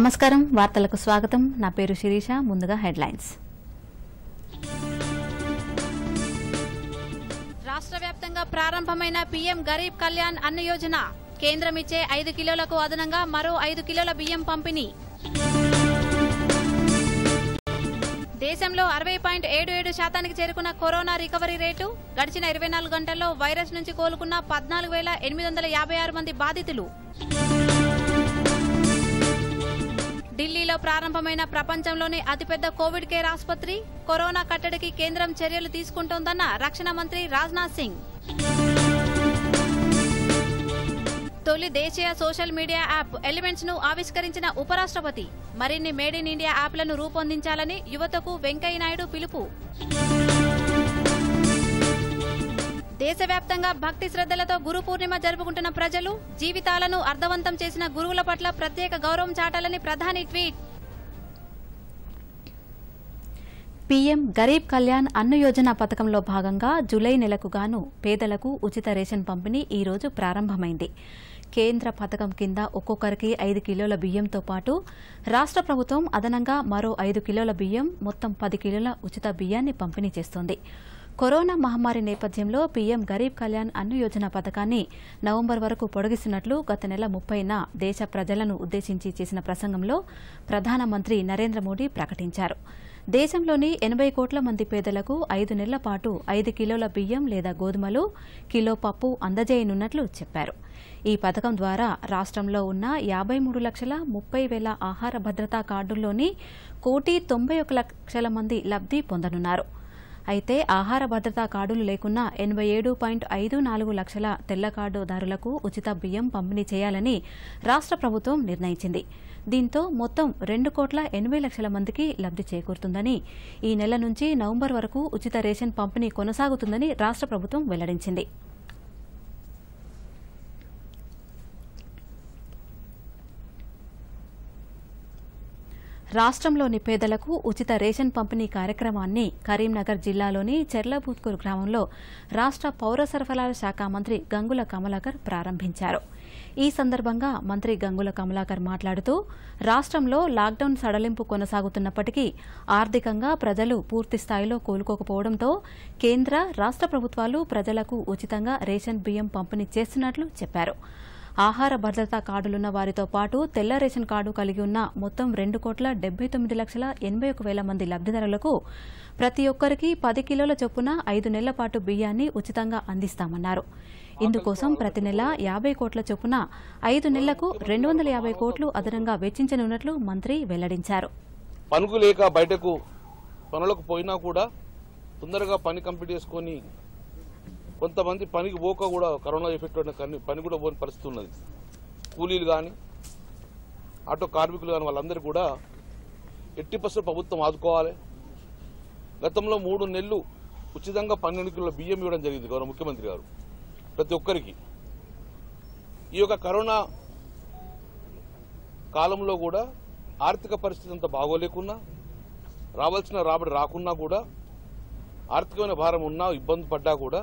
నమస్కారం వార్తలకు స్వాగతం నా పేరు శిరీష ముందుగా హెడ్లైన్స్ రాష్ట్ర వ్యాప్తంగా ప్రారంభమైన పీఎం గరీబ్ కళ్యాణ్ అన్న యోజన కేంద్రం ఇచ్చే ఐదు కిలోలకు అదనంగా మరో ఐదు కిలోల బియ్యం పంపిణీ దేశంలో అరవై పాయింట్ ఏడు ఏడు శాతానికి చేరుకున్న కరోనా రికవరీ రేటు గడిచిన ఇరవై నాలుగు గంటల్లో వైరస్ నుంచి కోలుకున్న పద్నాలుగు వేల ఎనిమిది వందల యాభై ఆరు మంది బాధితులు ఢిల్లీలో ప్రారంభమైన ప్రపంచంలోని అతిపెద్ద కోవిడ్ కేర్ ఆసుపత్రి కరోనా కట్టడికి కేంద్రం చర్యలు తీసుకుంటోందన్న రక్షణ మంత్రి రాజ్నాథ్ సింగ్ తొలి దేశీయ సోషల్ మీడియా యాప్ ఎలిమెంట్స్ ను ఆవిష్కరించిన ఉపరాష్ట్రపతి మరిన్ని మేడ్ ఇన్ ఇండియా యాప్లను రూపొందించాలని యువతకు వెంకయ్యనాయుడు పిలుపు దేశవ్యాప్తంగా భక్తి శ్రద్ధలతో గురు పూర్ణిమ జరుపుకుంటున్న ప్రజలు జీవితాలను అర్థవంతం చేసిన గురువుల పట్ల ప్రత్యేక గౌరవం చాటాలని ప్రధాని ట్వీట్ పీఎం గరీబ్ కళ్యాణ్ అన్న యోజన పథకంలో భాగంగా జూలై నెలకు గాను పేదలకు ఉచిత రేషన్ పంపిణీ ఈ రోజు ప్రారంభమైంది కేంద్ర పథకం కింద ఒక్కొక్కరికి ఐదు కిలోల బియ్యంతో పాటు రాష్ట్ర ప్రభుత్వం అదనంగా మరో ఐదు కిలోల బియ్యం మొత్తం పది కిలోల ఉచిత బియ్యాన్ని పంపిణీ చేస్తోంది కరోనా మహమ్మారి నేపథ్యంలో పీఎం గరీబ్ కళ్యాణ్ అన్న యోజన పథకాన్ని నవంబర్ వరకు పొడిగిస్తున్నట్లు గత నెల ముప్పైన దేశ ప్రజలను ఉద్దేశించి చేసిన ప్రసంగంలో ప్రధానమంత్రి నరేంద్ర మోడీ ప్రకటించారు దేశంలోని ఎనభై కోట్ల మంది పేదలకు ఐదు నెలల పాటు ఐదు కిలోల బియ్యం లేదా గోధుమలు కిలో పప్పు అందజేయనున్నట్లు చెప్పారు ఈ పథకం ద్వారా రాష్ట్రంలో ఉన్న యాభై మూడు లక్షల ముప్పై వేల ఆహార భద్రతా కార్డుల్లోని కోటి తొంభై ఒక లక్షల మంది లబ్ధి పొందనున్నారు అయితే ఆహార భద్రతా కార్డులు లేకున్నా ఎనభై ఏడు పాయింట్ ఐదు నాలుగు లక్షల తెల్ల కార్డుదారులకు ఉచిత బియ్యం పంపిణీ చేయాలని రాష్ట్ర ప్రభుత్వం నిర్ణయించింది దీంతో మొత్తం రెండు కోట్ల ఎనభై లక్షల మందికి లబ్ది చేకూరుతుందని ఈ నెల నుంచి నవంబర్ వరకు ఉచిత రేషన్ పంపిణీ కొనసాగుతుందని రాష్ట్ర ప్రభుత్వం వెల్లడించింది రాష్ట్రంలోని పేదలకు ఉచిత రేషన్ పంపిణీ కార్యక్రమాన్ని కరీంనగర్ జిల్లాలోని చెర్లబూత్కూరు గ్రామంలో రాష్ట్ర పౌర సరఫరాల శాఖ మంత్రి గంగుల కమలాకర్ ప్రారంభించారు ఈ సందర్భంగా మంత్రి గంగుల కమలాకర్ మాట్లాడుతూ రాష్ట్రంలో లాక్డౌన్ సడలింపు కొనసాగుతున్నప్పటికీ ఆర్థికంగా ప్రజలు పూర్తిస్థాయిలో కోలుకోకపోవడంతో కేంద్ర రాష్ట్ర ప్రభుత్వాలు ప్రజలకు ఉచితంగా రేషన్ బియ్యం పంపిణీ చేస్తున్నట్లు చెప్పారు ఆహార భద్రతా కార్డులున్న వారితో పాటు తెల్ల రేషన్ కార్డు కలిగి ఉన్న మొత్తం రెండు కోట్ల డెబ్బై తొమ్మిది లక్షల ఎనభై ఒక వేల మంది లబ్దిదారులకు ప్రతి ఒక్కరికి పది కిలోల చొప్పున ఐదు నెలల పాటు బియ్యాన్ని ఉచితంగా అందిస్తామన్నారు ఇందుకోసం ప్రతి నెల యాభై కోట్ల చొప్పున ఐదు నెలలకు రెండు వందల యాభై కోట్లు అదనంగా వెచ్చించనున్నట్లు మంత్రి వెల్లడించారు లేక బయటకు పనులకు పోయినా కూడా తొందరగా పని కంప్లీట్ చేసుకుని కొంతమంది పనికి పోక కూడా కరోనా ఎఫెక్ట్ పడిన పని కూడా పోని పరిస్థితి ఉన్నది కూలీలు కానీ ఆటో కార్మికులు కానీ వాళ్ళందరూ కూడా ఎట్టి పర్సెంట్ ప్రభుత్వం ఆదుకోవాలి గతంలో మూడు నెలలు ఉచితంగా పన్నెండు కిలోల బియ్యం ఇవ్వడం జరిగింది గౌరవ ముఖ్యమంత్రి గారు ప్రతి ఒక్కరికి ఈ యొక్క కరోనా కాలంలో కూడా ఆర్థిక పరిస్థితి అంత బాగోలేకున్నా రావాల్సిన రాబడి రాకున్నా కూడా ఆర్థికమైన భారం ఉన్నా ఇబ్బంది పడ్డా కూడా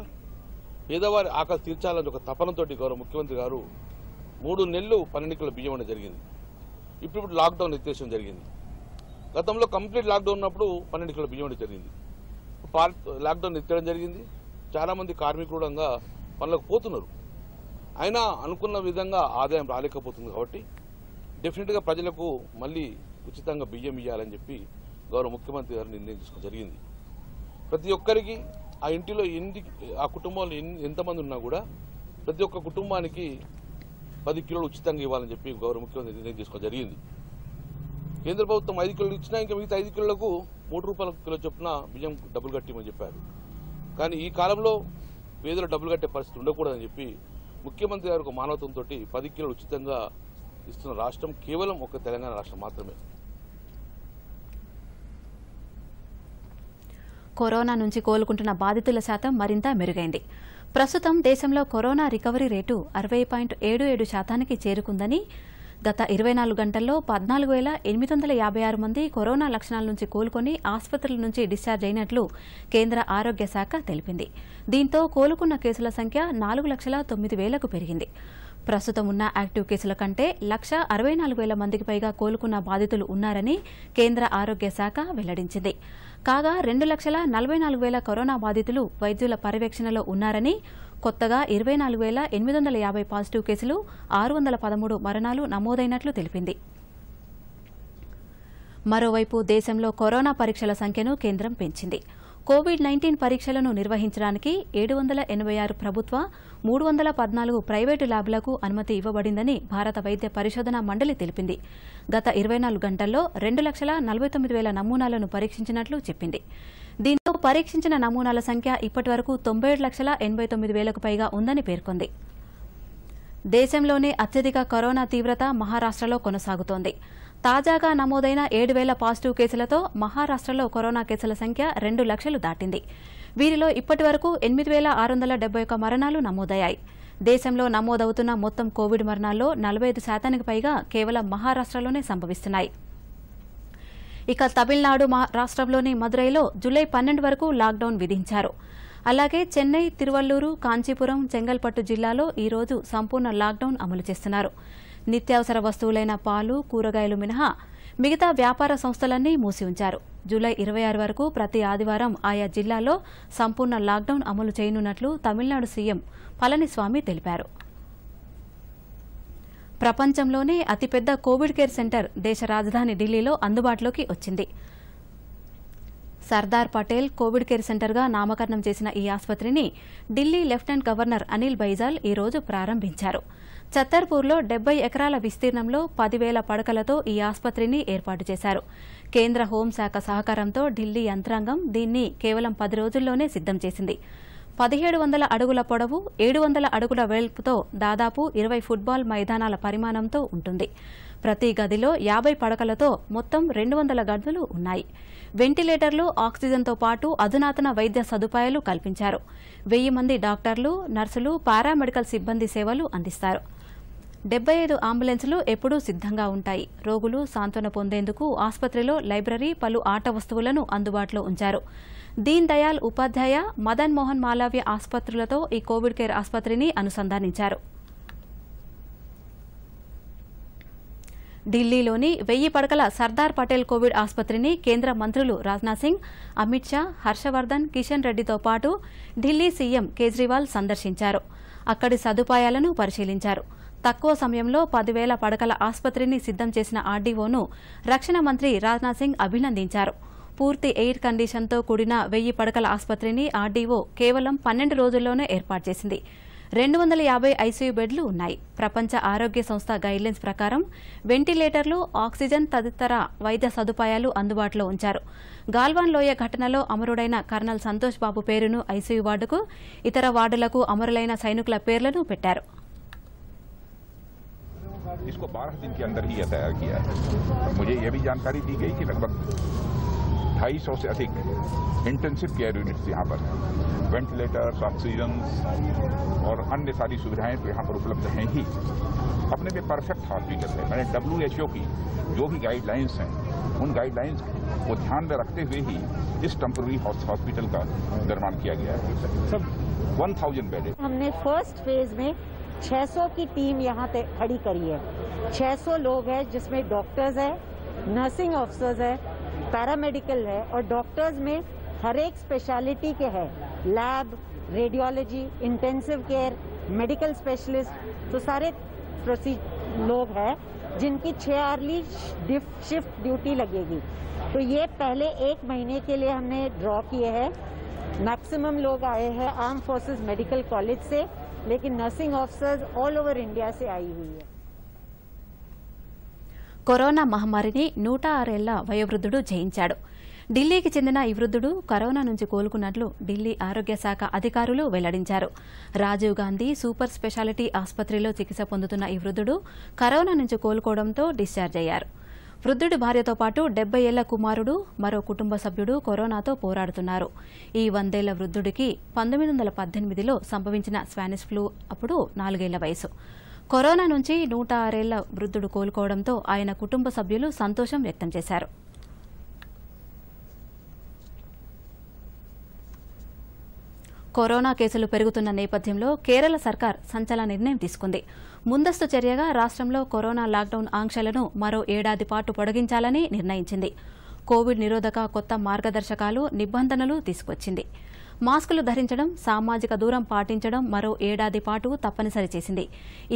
పేదవారి ఆకలి తీర్చాలని ఒక తపనతో గౌరవ ముఖ్యమంత్రి గారు మూడు నెలలు పన్నెండుకల బియ్యం అనేది జరిగింది ఇప్పుడు ఇప్పుడు లాక్డౌన్ నిర్దేశం జరిగింది గతంలో కంప్లీట్ లాక్డౌన్ ఉన్నప్పుడు పన్నెండుకల బియ్యం అనేది జరిగింది లాక్డౌన్ ఎత్తడం జరిగింది చాలామంది కార్మికుడంగా పనులకు పోతున్నారు అయినా అనుకున్న విధంగా ఆదాయం రాలేకపోతుంది కాబట్టి డెఫినెట్గా ప్రజలకు మళ్ళీ ఉచితంగా బియ్యం ఇవ్వాలని చెప్పి గౌరవ ముఖ్యమంత్రి గారు తీసుకోవడం జరిగింది ప్రతి ఒక్కరికి ఆ ఇంటిలో ఎన్ని ఆ కుటుంబంలో ఎన్ని ఎంతమంది ఉన్నా కూడా ప్రతి ఒక్క కుటుంబానికి పది కిలోలు ఉచితంగా ఇవ్వాలని చెప్పి గౌరవ ముఖ్యమంత్రి నిర్ణయం తీసుకోవడం జరిగింది కేంద్ర ప్రభుత్వం ఐదు కిలోలు ఇచ్చినా ఇంకా మిగతా ఐదు కిలోలకు మూడు రూపాయల కిలో చొప్పున బియ్యం డబ్బులు కట్టిమని చెప్పారు కానీ ఈ కాలంలో పేదలు డబ్బులు కట్టే పరిస్థితి ఉండకూడదని చెప్పి ముఖ్యమంత్రి గారు ఒక మానవత్వంతో పది కిలోలు ఉచితంగా ఇస్తున్న రాష్ట్రం కేవలం ఒక తెలంగాణ రాష్ట్రం మాత్రమే కరోనా నుంచి కోలుకుంటున్న బాధితుల శాతం మరింత మెరుగైంది ప్రస్తుతం దేశంలో కరోనా రికవరీ రేటు అరవై పాయింట్ ఏడు ఏడు శాతానికి చేరుకుందని గత ఇరవై నాలుగు గంటల్లో పద్నాలుగు వేల ఎనిమిది వందల యాభై ఆరు మంది కరోనా లక్షణాల నుంచి కోలుకొని ఆసుపత్రుల నుంచి డిశ్చార్జ్ అయినట్లు కేంద్ర ఆరోగ్య శాఖ తెలిపింది దీంతో కోలుకున్న కేసుల సంఖ్య నాలుగు లక్షల తొమ్మిది వేలకు పెరిగింది ప్రస్తుతం ఉన్న యాక్టివ్ కేసుల కంటే లక్ష అరవై నాలుగు వేల మందికి పైగా కోలుకున్న బాధితులు ఉన్నారని కేంద్ర ఆరోగ్య శాఖ వెల్లడించింది కాగా రెండు లక్షల నలభై నాలుగు వేల కరోనా బాధితులు వైద్యుల పర్యవేక్షణలో ఉన్నారని కొత్తగా ఇరవై నాలుగు వేల ఎనిమిది వందల యాభై పాజిటివ్ కేసులు ఆరు వందల పదమూడు మరణాలు నమోదైనట్లు తెలిపింది మరోవైపు దేశంలో కరోనా పరీక్షల సంఖ్యను కేంద్రం పెంచింది కోవిడ్ నైన్టీన్ పరీక్షలను నిర్వహించడానికి ఏడు వందల ఎనభై ఆరు ప్రభుత్వ మూడు వందల పద్నాలుగు ప్రైవేటు ల్యాబ్లకు అనుమతి ఇవ్వబడిందని భారత వైద్య పరిశోధన మండలి తెలిపింది గత ఇరవై నాలుగు గంటల్లో రెండు లక్షల నలభై తొమ్మిది వేల నమూనాలను పరీక్షించినట్లు చెప్పింది దీంతో పరీక్షించిన నమూనాల సంఖ్య ఇప్పటి వరకు తొంభై ఏడు లక్షల ఎనభై తొమ్మిది వేలకు పైగా ఉందని పేర్కొంది దేశంలోనే అత్యధిక కరోనా తీవ్రత మహారాష్ట్రలో కొనసాగుతోంది తాజాగా నమోదైన ఏడు వేల పాజిటివ్ కేసులతో మహారాష్ట్రలో కరోనా కేసుల సంఖ్య రెండు లక్షలు దాటింది వీరిలో ఇప్పటి వరకు ఎనిమిది వేల ఆరు వందల డెబ్బై ఒక్క మరణాలు నమోదయ్యాయి దేశంలో నమోదవుతున్న మొత్తం కోవిడ్ మరణాల్లో నలభై ఐదు శాతానికి పైగా కేవలం మహారాష్టలోనే సంభవిస్తున్నాయి ఇక తమిళనాడు రాష్టంలోని మదురైలో జూలై పన్నెండు వరకు లాక్డౌన్ విధించారు అలాగే చెన్నై తిరువల్లూరు కాంచీపురం చెంగల్పట్టు జిల్లాలో ఈరోజు సంపూర్ణ లాక్డౌన్ అమలు చేస్తున్నారు నిత్యావసర వస్తువులైన పాలు కూరగాయలు మినహా మిగతా వ్యాపార సంస్థలన్నీ మూసి ఉంచారు జూలై ఇరవై ఆరు వరకు ప్రతి ఆదివారం ఆయా జిల్లాల్లో సంపూర్ణ లాక్డౌన్ అమలు చేయనున్నట్లు తమిళనాడు సీఎం పళనిస్వామి తెలిపారు ప్రపంచంలోనే అతిపెద్ద కోవిడ్ కేర్ సెంటర్ దేశ రాజధాని ఢిల్లీలో అందుబాటులోకి వచ్చింది సర్దార్ పటేల్ కోవిడ్ కేర్ సెంటర్గా నామకరణం చేసిన ఈ ఆసుపత్రిని ఢిల్లీ లెఫ్టినెంట్ గవర్నర్ అనిల్ బైజాల్ ఈరోజు ప్రారంభించారు చత్తర్పూర్లో డెబ్బై ఎకరాల విస్తీర్ణంలో పదివేల పడకలతో ఈ ఆసుపత్రిని ఏర్పాటు చేశారు కేంద్ర హోంశాఖ సహకారంతో ఢిల్లీ యంత్రాంగం దీన్ని కేవలం పది రోజుల్లోనే సిద్ధం చేసింది పదిహేడు వందల అడుగుల పొడవు ఏడు వందల అడుగుల వెల్పుతో దాదాపు ఇరవై ఫుట్బాల్ మైదానాల పరిమాణంతో ఉంటుంది ప్రతి గదిలో యాభై పడకలతో మొత్తం రెండు వందల గదులు ఉన్నాయి వెంటిలేటర్లు ఆక్సిజన్తో పాటు అధునాతన వైద్య సదుపాయాలు కల్పించారు వెయ్యి మంది డాక్టర్లు నర్సులు పారామెడికల్ సిబ్బంది సేవలు అందిస్తారు డెబ్బై ఐదు అంబులెన్సులు ఎప్పుడూ సిద్ధంగా ఉంటాయి రోగులు సాంత్వన పొందేందుకు ఆసుపత్రిలో లైబ్రరీ పలు ఆట వస్తువులను అందుబాటులో ఉంచారు దీన్ దయాల్ ఉపాధ్యాయ మదన్ మోహన్ మాలవ్య ఆసుపత్రులతో ఈ కోవిడ్ కేర్ ఆసుపత్రిని అనుసంధానించారు ఢిల్లీలోని వెయ్యి పడకల సర్దార్ పటేల్ కోవిడ్ ఆసుపత్రిని కేంద్ర మంత్రులు రాజ్నాథ్ సింగ్ అమిత్ షా హర్షవర్ధన్ కిషన్ రెడ్డితో పాటు ఢిల్లీ సీఎం కేజ్రీవాల్ సందర్శించారు అక్కడి సదుపాయాలను పరిశీలించారు తక్కువ సమయంలో పదివేల పడకల ఆసుపత్రిని సిద్దం చేసిన ఆర్డీఓను రక్షణ మంత్రి రాజ్నాథ్ సింగ్ అభినందించారు పూర్తి ఎయిర్ కండిషన్తో కూడిన వెయ్యి పడకల ఆసుపత్రిని ఆర్డీఓ కేవలం పన్నెండు రోజుల్లోనే ఏర్పాటు చేసింది రెండు వందల యాభై ఐసీయూ బెడ్లు ఉన్నాయి ప్రపంచ ఆరోగ్య సంస్థ గైడ్లైన్స్ ప్రకారం వెంటిలేటర్లు ఆక్సిజన్ తదితర వైద్య సదుపాయాలు అందుబాటులో ఉంచారు గాల్వాన్ లోయ ఘటనలో అమరుడైన కర్నల్ సంతోష్ బాబు పేరును ఐసీయూ వార్డుకు ఇతర వార్డులకు అమరులైన సైనికుల పేర్లను పెట్టారు इसको बारह दिन के अंदर ही यह तैयार किया है मुझे यह भी जानकारी दी गई कि लगभग ढाई सौ से अधिक इंटेंसिव केयर यूनिट्स यहाँ पर वेंटिलेटर्स ऑक्सीजन और अन्य सारी सुविधाएं तो यहाँ पर उपलब्ध हैं ही अपने में परफेक्ट हॉस्पिटल है मैंने डब्ल्यू की जो भी गाइडलाइंस हैं उन गाइडलाइंस को ध्यान में रखते हुए ही इस टेम्पररी हॉस्पिटल का निर्माण किया गया है सब 1000 बेड हमने फर्स्ट फेज में 600 की टीम यहाँ खड़ी करी है 600 लोग हैं जिसमें डॉक्टर्स हैं नर्सिंग ऑफिसर्स हैं पैरामेडिकल है और डॉक्टर्स में हर एक स्पेशलिटी के हैं lab radiology intensive care medical specialist तो सारे लोग हैं जिनकी छः आर्ली शिफ्ट ड्यूटी लगेगी तो ये पहले एक महीने के लिए हमने ड्रॉ किए हैं मैक्सिमम लोग आए हैं आर्म फोर्सेस मेडिकल कॉलेज से लेकिन nursing officers all over India से आई हुई है కరోనా మహమ్మారిని నూట ఆరేళ్ల వయోవృద్ధుడు జయించాడు ఢిల్లీకి చెందిన ఈ వృద్ధుడు కరోనా నుంచి కోలుకున్నట్లు ఢిల్లీ ఆరోగ్య శాఖ అధికారులు వెల్లడించారు రాజీవ్ గాంధీ సూపర్ స్పెషాలిటీ ఆసుపత్రిలో చికిత్స పొందుతున్న ఈ వృద్ధుడు కరోనా నుంచి కోలుకోవడంతో డిశ్చార్జ్ అయ్యారు వృద్ధుడి భార్యతో పాటు డెబ్బై ఏళ్ల కుమారుడు మరో కుటుంబ సభ్యుడు కరోనాతో పోరాడుతున్నారు ఈ వందేళ్ల వృద్ధుడికి పంతొమ్మిది వందల పద్దెనిమిదిలో సంభవించిన స్పానిష్ ఫ్లూ అప్పుడు నాలుగేళ్ల వయసు కరోనా నుంచి నూట ఆరేళ్ల వృద్ధుడు కోలుకోవడంతో ఆయన కుటుంబ సభ్యులు సంతోషం వ్యక్తం చేశారు కరోనా కేసులు పెరుగుతున్న నేపథ్యంలో కేరళ సర్కార్ సంచలన నిర్ణయం తీసుకుంది ముందస్తు చర్యగా రాష్ట్రంలో కరోనా లాక్డౌన్ ఆంక్షలను మరో ఏడాది పాటు పొడిగించాలని నిర్ణయించింది కోవిడ్ నిరోధక కొత్త మార్గదర్శకాలు నిబంధనలు తీసుకొచ్చింది మాస్కులు ధరించడం సామాజిక దూరం పాటించడం మరో ఏడాది పాటు తప్పనిసరి చేసింది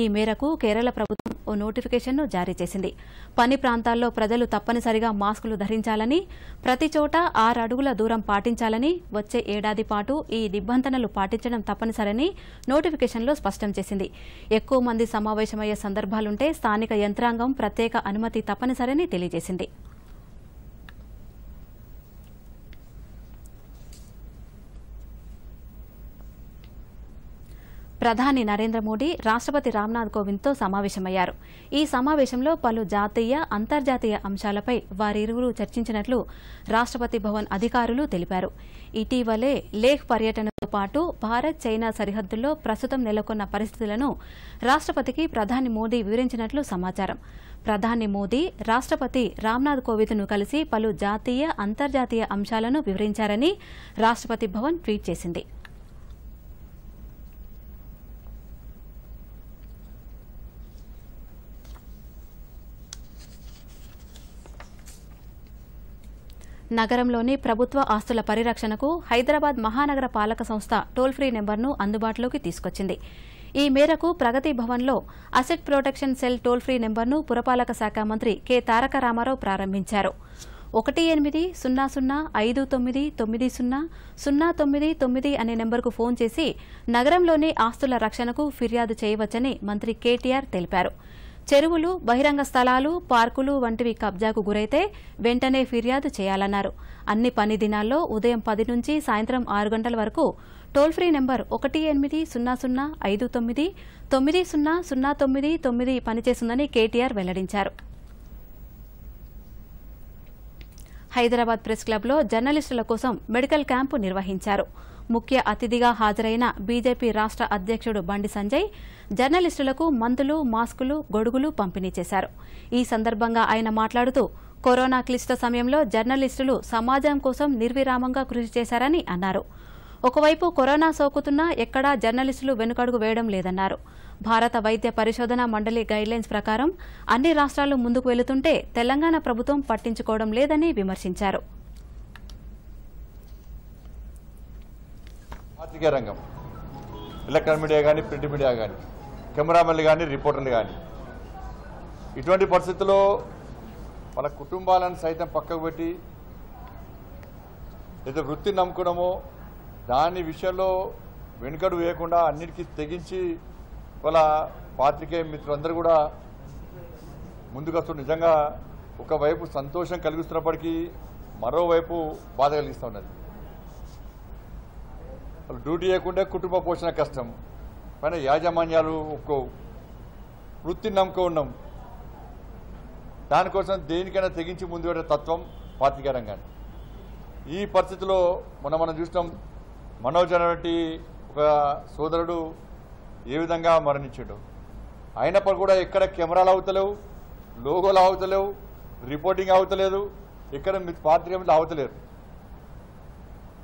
ఈ మేరకు కేరళ ప్రభుత్వం ఓ నోటిఫికేషన్ను జారీ చేసింది పని ప్రాంతాల్లో ప్రజలు తప్పనిసరిగా మాస్కులు ధరించాలని ప్రతి చోట ఆరు అడుగుల దూరం పాటించాలని వచ్చే ఏడాది పాటు ఈ నిబంధనలు పాటించడం తప్పనిసరని నోటిఫికేషన్లో స్పష్టం చేసింది ఎక్కువ మంది సమావేశమయ్యే సందర్భాలుంటే స్థానిక యంత్రాంగం ప్రత్యేక అనుమతి తప్పనిసరని తెలియజేసింది ప్రధాని నరేంద్ర మోడీ రాష్ట్రపతి రామ్నాథ్ కోవింద్తో సమావేశమయ్యారు ఈ సమావేశంలో పలు జాతీయ అంతర్జాతీయ అంశాలపై వారిరువురు చర్చించినట్లు రాష్ట్రపతి భవన్ అధికారులు తెలిపారు ఇటీవలే లేహ్ పర్యటనతో పాటు భారత్ చైనా సరిహద్దుల్లో ప్రస్తుతం నెలకొన్న పరిస్థితులను రాష్ట్రపతికి ప్రధాని మోదీ వివరించినట్లు సమాచారం ప్రధాని మోదీ రాష్ట్రపతి రామ్నాథ్ కోవింద్ను కలిసి పలు జాతీయ అంతర్జాతీయ అంశాలను వివరించారని రాష్ట్రపతి భవన్ ట్వీట్ చేసింది నగరంలోని ప్రభుత్వ ఆస్తుల పరిరక్షణకు హైదరాబాద్ మహానగర పాలక సంస్థ టోల్ ఫ్రీ నెంబర్ను అందుబాటులోకి తీసుకొచ్చింది ఈ మేరకు ప్రగతి భవన్లో asset protection cell toll free నెంబర్ను పురపాలక శాఖ మంత్రి కె తారక రామారావు ప్రారంభించారు ఒకటి ఎనిమిది సున్నా సున్నా ఐదు తొమ్మిది తొమ్మిది సున్నా సున్నా తొమ్మిది తొమ్మిది అనే నెంబర్కు ఫోన్ చేసి నగరంలోని ఆస్తుల రక్షణకు ఫిర్యాదు చేయవచ్చని మంత్రి కేటీఆర్ తెలిపారు చెరువులు బహిరంగ స్థలాలు పార్కులు వంటివి కబ్జాకు గురైతే వెంటనే ఫిర్యాదు చేయాలన్నారు అన్ని పని దినాల్లో ఉదయం పది నుంచి సాయంత్రం ఆరు గంటల వరకు టోల్ ఫ్రీ నెంబర్ ఒకటి ఎనిమిది సున్నా సున్నా ఐదు తొమ్మిది తొమ్మిది సున్నా సున్నా తొమ్మిది తొమ్మిది పనిచేస్తుందని కేటీఆర్ వెల్లడించారు హైదరాబాద్ ప్రెస్ క్లబ్లో జర్నలిస్టుల కోసం మెడికల్ క్యాంపు నిర్వహించారు ముఖ్య అతిథిగా హాజరైన బీజేపీ రాష్ట్ర అధ్యక్షుడు బండి సంజయ్ జర్నలిస్టులకు మందులు మాస్కులు గొడుగులు పంపిణీ చేశారు ఈ సందర్భంగా ఆయన మాట్లాడుతూ కరోనా క్లిష్ట సమయంలో జర్నలిస్టులు సమాజం కోసం నిర్విరామంగా కృషి చేశారని అన్నారు ఒకవైపు కరోనా సోకుతున్నా ఎక్కడా జర్నలిస్టులు వెనుకడుగు వేయడం లేదన్నారు భారత వైద్య పరిశోధన మండలి గైడ్లైన్స్ ప్రకారం అన్ని రాష్ట్రాలు ముందుకు వెళుతుంటే తెలంగాణ ప్రభుత్వం పట్టించుకోవడం లేదని విమర్శించారు పాత్రికేయ రంగం ఎలక్ట్రానిక్ మీడియా కానీ ప్రింట్ మీడియా కానీ కెమెరామెన్లు కానీ రిపోర్టర్లు కానీ ఇటువంటి పరిస్థితుల్లో వాళ్ళ కుటుంబాలను సైతం పక్కకు పెట్టి ఏదో వృత్తిని నమ్ముకోవడమో దాని విషయంలో వెనుకడు వేయకుండా అన్నిటికీ తెగించి వాళ్ళ పాత్రికే మిత్రులందరూ కూడా ముందుకొస్తూ నిజంగా ఒకవైపు సంతోషం కలిగిస్తున్నప్పటికీ మరోవైపు బాధ కలిగిస్తూ ఉన్నది వాళ్ళు డ్యూటీ చేయకుండా కుటుంబ పోషణ కష్టం పైన యాజమాన్యాలు ఒప్పుకోవు వృత్తి నమ్ముకో ఉన్నాం దానికోసం దేనికైనా తెగించి ముందు పెట్టే తత్వం పార్టీ రంగాన్ని ఈ పరిస్థితిలో మనం మనం చూసినాం మనోజ్ అనేటువంటి ఒక సోదరుడు ఏ విధంగా మరణించాడు అయినప్పుడు కూడా ఎక్కడ కెమెరాలు అవుతలేవు లోగోలు అవుతలేవు రిపోర్టింగ్ అవుతలేదు ఇక్కడ పార్టీ అవతలేరు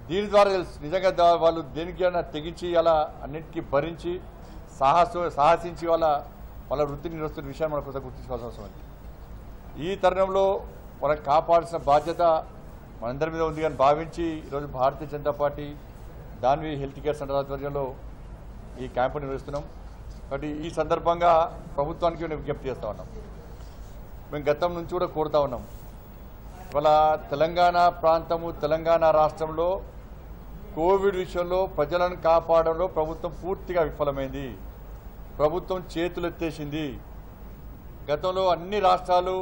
దీని ద్వారా తెలుసు నిజంగా వాళ్ళు దేనికైనా తెగించి అలా అన్నింటికి భరించి సాహస సాహసించి వాళ్ళ వాళ్ళ వృత్తిని నిలుస్తున్న విషయాన్ని మనకు కొంత గుర్తించుకోవాల్సిన అవసరం ఉంది ఈ తరుణంలో వాళ్ళకి కాపాడాల్సిన బాధ్యత మనందరి మీద ఉంది కానీ భావించి ఈరోజు భారతీయ జనతా పార్టీ దాన్వి హెల్త్ కేర్ సెంటర్ ఆధ్వర్యంలో ఈ క్యాంపు నిర్వహిస్తున్నాం కాబట్టి ఈ సందర్భంగా ప్రభుత్వానికి మేము విజ్ఞప్తి చేస్తూ ఉన్నాం మేము గతం నుంచి కూడా కోరుతా ఉన్నాం ఇవాళ తెలంగాణ ప్రాంతము తెలంగాణ రాష్ట్రంలో కోవిడ్ విషయంలో ప్రజలను కాపాడంలో ప్రభుత్వం పూర్తిగా విఫలమైంది ప్రభుత్వం చేతులెత్తేసింది గతంలో అన్ని రాష్ట్రాలు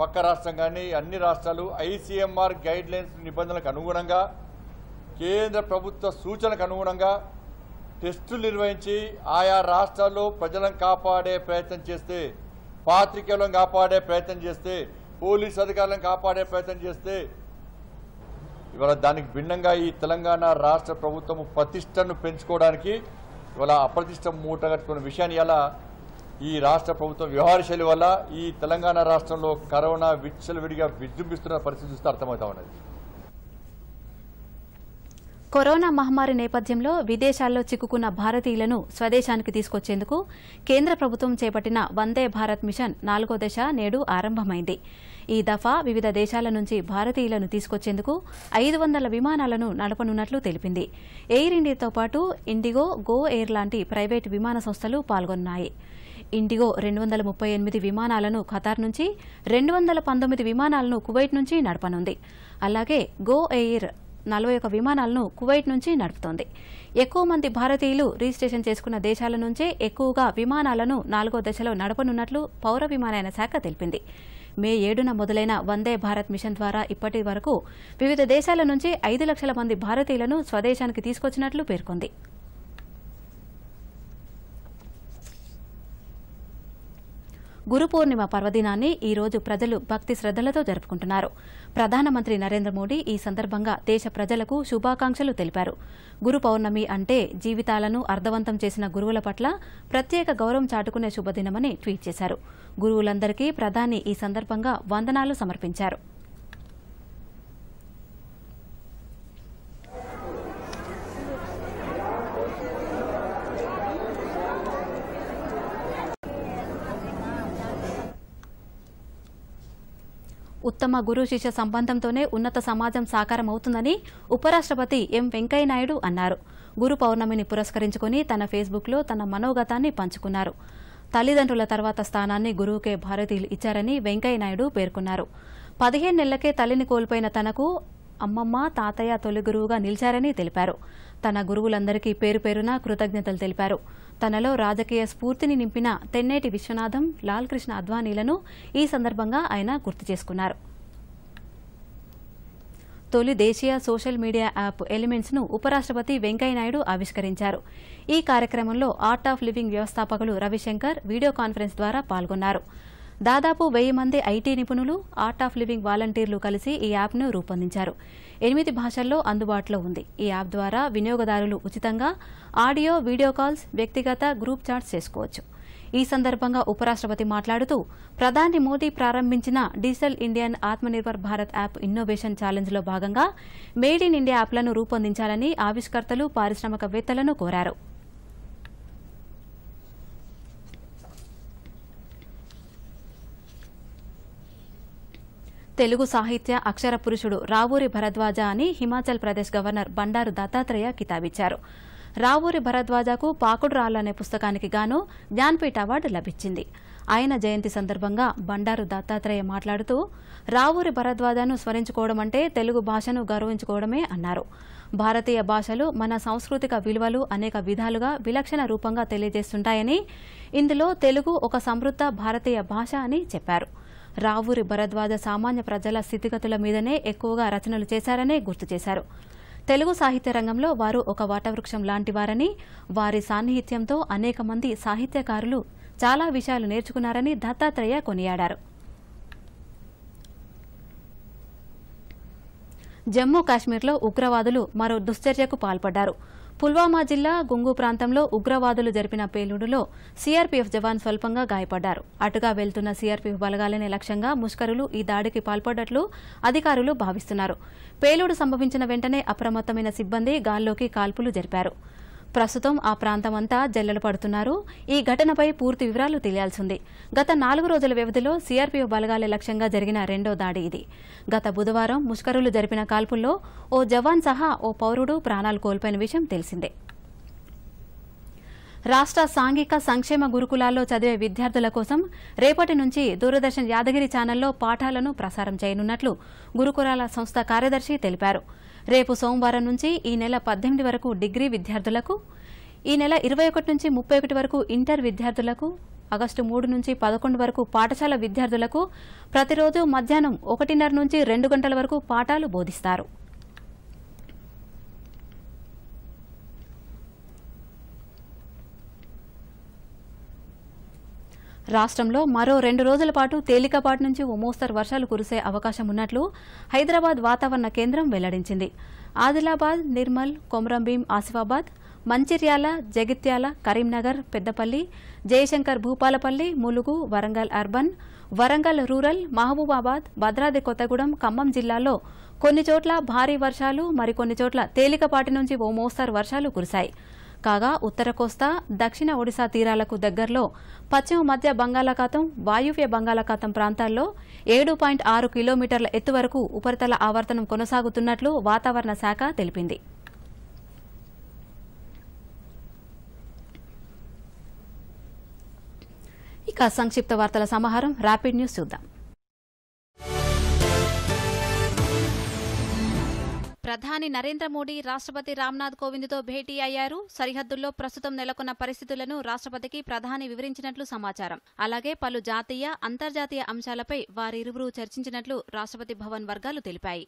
పక్క రాష్ట్రం కానీ అన్ని రాష్ట్రాలు ఐసీఎంఆర్ గైడ్ లైన్స్ నిబంధనలకు అనుగుణంగా కేంద్ర ప్రభుత్వ సూచనలకు అనుగుణంగా టెస్టులు నిర్వహించి ఆయా రాష్ట్రాల్లో ప్రజలను కాపాడే ప్రయత్నం చేస్తే పాత్రికేయులను కాపాడే ప్రయత్నం చేస్తే పోలీసు అధికారులను కాపాడే ప్రయత్నం చేస్తే ఇవాళ దానికి భిన్నంగా ఈ తెలంగాణ రాష్ట్ర ప్రభుత్వం ప్రతిష్టను పెంచుకోవడానికి ఇవాళ అప్రతిష్ట మూట కట్టుకున్న విషయాన్ని ఎలా ఈ రాష్ట్ర ప్రభుత్వం వ్యవహారశైలి వల్ల ఈ తెలంగాణ రాష్ట్రంలో కరోనా విచ్చలవిడిగా విజృంభిస్తున్న పరిస్థితి చూస్తే అర్థమవుతా ఉన్నది కరోనా మహమ్మారి నేపథ్యంలో విదేశాల్లో చిక్కుకున్న భారతీయులను స్వదేశానికి తీసుకొచ్చేందుకు కేంద్ర ప్రభుత్వం చేపట్టిన వందే భారత్ మిషన్ నాలుగో దశ నేడు ఆరంభమైంది ఈ దఫా వివిధ దేశాల నుంచి భారతీయులను తీసుకొచ్చేందుకు ఐదు వందల విమానాలను నడపనున్నట్లు తెలిపింది ఎయిర్ ఇండియాతో పాటు ఇండిగో గో ఎయిర్ లాంటి ప్రైవేటు విమాన సంస్థలు పాల్గొన్నాయి ఇండిగో రెండు వందల ముప్పై ఎనిమిది విమానాలను ఖతార్ నుంచి రెండు వందల పంతొమ్మిది విమానాలను కువైట్ నుంచి నడపనుంది అలాగే గో ఎయిర్ నలభై ఒక విమానాలను కువైట్ నుంచి నడుపుతోంది ఎక్కువ మంది భారతీయులు రిజిస్ట్రేషన్ చేసుకున్న దేశాల నుంచే ఎక్కువగా విమానాలను నాలుగో దశలో నడపనున్నట్లు పౌర విమానయాన శాఖ తెలిపింది మే ఏడున మొదలైన వందే భారత్ మిషన్ ద్వారా ఇప్పటి వరకు వివిధ దేశాల నుంచి ఐదు లక్షల మంది భారతీయులను స్వదేశానికి తీసుకొచ్చినట్లు పేర్కొంది గురు పూర్ణిమ పర్వదినాన్ని ఈరోజు ప్రజలు భక్తి శ్రద్దలతో జరుపుకుంటున్నారు ప్రధానమంత్రి నరేంద్ర మోడీ ఈ సందర్భంగా దేశ ప్రజలకు శుభాకాంక్షలు తెలిపారు గురు పౌర్ణమి అంటే జీవితాలను అర్థవంతం చేసిన గురువుల పట్ల ప్రత్యేక గౌరవం చాటుకునే శుభదినమని ట్వీట్ చేశారు గురువులందరికీ ప్రధాని ఈ సందర్భంగా వందనాలు సమర్పించారు ఉత్తమ గురు శిష్య సంబంధంతోనే ఉన్నత సమాజం సాకారం అవుతుందని ఉపరాష్ట్రపతి ఎం వెంకయ్యనాయుడు అన్నారు గురు పౌర్ణమిని పురస్కరించుకుని తన ఫేస్బుక్లో తన మనోగతాన్ని పంచుకున్నారు తల్లిదండ్రుల తర్వాత స్థానాన్ని గురువుకే భారతీయులు ఇచ్చారని వెంకయ్యనాయుడు పేర్కొన్నారు పదిహేను నెలలకే తల్లిని కోల్పోయిన తనకు అమ్మమ్మ తాతయ్య తొలి గురువుగా నిలిచారని తెలిపారు తన గురువులందరికీ పేరు పేరున కృతజ్ఞతలు తెలిపారు తనలో రాజకీయ స్ఫూర్తిని నింపిన తెన్నేటి విశ్వనాథం లాల్ కృష్ణ అద్వానీలను ఈ సందర్భంగా ఆయన గుర్తు చేసుకున్నారు తొలి దేశీయ సోషల్ మీడియా యాప్ ఎలిమెంట్స్ ను ఉపరాష్టపతి వెంకయ్యనాయుడు ఆవిష్కరించారు ఈ కార్యక్రమంలో ఆర్ట్ ఆఫ్ లివింగ్ వ్యవస్థాపకులు రవిశంకర్ వీడియో కాన్ఫరెన్స్ ద్వారా పాల్గొన్నారు దాదాపు వెయ్యి మంది ఐటీ నిపుణులు ఆర్ట్ ఆఫ్ లివింగ్ వాలంటీర్లు కలిసి ఈ యాప్ను రూపొందించారు ఎనిమిది భాషల్లో అందుబాటులో ఉంది ఈ యాప్ ద్వారా వినియోగదారులు ఉచితంగా ఆడియో వీడియో కాల్స్ వ్యక్తిగత గ్రూప్ చాట్స్ చేసుకోవచ్చు ఈ సందర్భంగా ఉపరాష్ట్రపతి మాట్లాడుతూ ప్రధాని మోదీ ప్రారంభించిన digital Indian Atmanirbhar Bharat app innovation ఛాలెంజ్లో భాగంగా మేడ్ ఇన్ ఇండియా యాప్లను రూపొందించాలని ఆవిష్కర్తలు పారిశ్రామికవేత్తలను కోరారు తెలుగు సాహిత్య అక్షర పురుషుడు రావూరి భరద్వాజ అని హిమాచల్ ప్రదేశ్ గవర్నర్ బండారు దత్తాత్రేయ కితాబిచ్చారు రావూరి భరద్వాజకు పాకుడు అనే పుస్తకానికి గాను జ్ఞాన్పీఠ అవార్డు లభించింది ఆయన జయంతి సందర్భంగా బండారు దత్తాత్రేయ మాట్లాడుతూ రావూరి భరద్వాజను స్మరించుకోవడం అంటే తెలుగు భాషను గౌరవించుకోవడమే అన్నారు భారతీయ భాషలు మన సాంస్కృతిక విలువలు అనేక విధాలుగా విలక్షణ రూపంగా తెలియజేస్తుంటాయని ఇందులో తెలుగు ఒక సమృద్ధ భారతీయ భాష అని చెప్పారు రావూరి భరద్వాజ సామాన్య ప్రజల స్థితిగతుల మీదనే ఎక్కువగా రచనలు చేశారనే గుర్తు చేశారు తెలుగు సాహిత్య రంగంలో వారు ఒక వాటవృక్షం లాంటివారని వారి సాన్నిహిత్యంతో అనేక మంది సాహిత్యకారులు చాలా విషయాలు నేర్చుకున్నారని దత్తాత్రేయ కొనియాడారు జమ్మూ కాశ్మీర్లో ఉగ్రవాదులు మరో దుశ్చర్యకు పాల్పడ్డారు పుల్వామా జిల్లా గుంగు ప్రాంతంలో ఉగ్రవాదులు జరిపిన పేలుడులో సీఆర్పీఎఫ్ జవాన్ స్వల్పంగా గాయపడ్డారు అటుగా వెళ్తున్న సీఆర్పీఎఫ్ బలగాలనే లక్ష్యంగా ముష్కరులు ఈ దాడికి పాల్పడ్డట్లు అధికారులు భావిస్తున్నారు పేలుడు సంభవించిన వెంటనే అప్రమత్తమైన సిబ్బంది గాల్లోకి కాల్పులు జరిపారు ప్రస్తుతం ఆ ప్రాంతమంతా జల్లెలు పడుతున్నారు ఈ ఘటనపై పూర్తి వివరాలు తెలియాల్సింది గత నాలుగు రోజుల వ్యవధిలో సీఆర్పీఓ బలగాల లక్ష్యంగా జరిగిన రెండో దాడి ఇది గత బుధవారం ముష్కరులు జరిపిన కాల్పుల్లో ఓ జవాన్ సహా ఓ పౌరుడు ప్రాణాలు కోల్పోయిన విషయం తెలిసిందే రాష్ట్ర సాంఘిక సంక్షేమ గురుకులాల్లో చదివే విద్యార్థుల కోసం రేపటి నుంచి దూరదర్శన్ యాదగిరి ఛానల్లో పాఠాలను ప్రసారం చేయనున్నట్లు గురుకులాల సంస్థ కార్యదర్శి తెలిపారు రేపు సోమవారం నుంచి ఈ నెల పద్దెనిమిది వరకు డిగ్రీ విద్యార్థులకు ఈ నెల ఇరవై ఒకటి నుంచి ముప్పై ఒకటి వరకు ఇంటర్ విద్యార్థులకు ఆగస్టు మూడు నుంచి పదకొండు వరకు పాఠశాల విద్యార్థులకు ప్రతిరోజు మధ్యాహ్నం ఒకటిన్నర నుంచి రెండు గంటల వరకు పాఠాలు బోధిస్తారు రాష్ట్రంలో మరో రెండు రోజుల పాటు తేలికపాటి నుంచి ఓ మోస్తరు వర్షాలు కురిసే అవకాశం ఉన్నట్లు హైదరాబాద్ వాతావరణ కేంద్రం వెల్లడించింది ఆదిలాబాద్ నిర్మల్ కొమరంభీం ఆసిఫాబాద్ మంచిర్యాల జగిత్యాల కరీంనగర్ పెద్దపల్లి జయశంకర్ భూపాలపల్లి ములుగు వరంగల్ అర్బన్ వరంగల్ రూరల్ మహబూబాబాద్ భద్రాద్రి కొత్తగూడెం ఖమ్మం జిల్లాల్లో కొన్ని చోట్ల భారీ వర్షాలు మరికొన్ని చోట్ల తేలికపాటి నుంచి ఓ మోస్తారు వర్షాలు కురిశాయి కాగా ఉత్తర కోస్తా దక్షిణ ఒడిశా తీరాలకు దగ్గరలో పశ్చిమ మధ్య బంగాళాఖాతం వాయువ్య బంగాళాఖాతం ప్రాంతాల్లో ఏడు పాయింట్ ఆరు కిలోమీటర్ల ఎత్తు వరకు ఉపరితల ఆవర్తనం కొనసాగుతున్నట్లు వాతావరణ శాఖ తెలిపింది ఇక సంక్షిప్త వార్తల సమాహారం ర్యాపిడ్ న్యూస్ చూద్దాం ప్రధాని నరేంద్ర మోడీ రాష్ట్రపతి రామ్నాథ్ కోవింద్తో భేటీ అయ్యారు సరిహద్దుల్లో ప్రస్తుతం నెలకొన్న పరిస్థితులను రాష్ట్రపతికి ప్రధాని వివరించినట్లు సమాచారం అలాగే పలు జాతీయ అంతర్జాతీయ అంశాలపై వారిరువురు చర్చించినట్లు రాష్ట్రపతి భవన్ వర్గాలు తెలిపాయి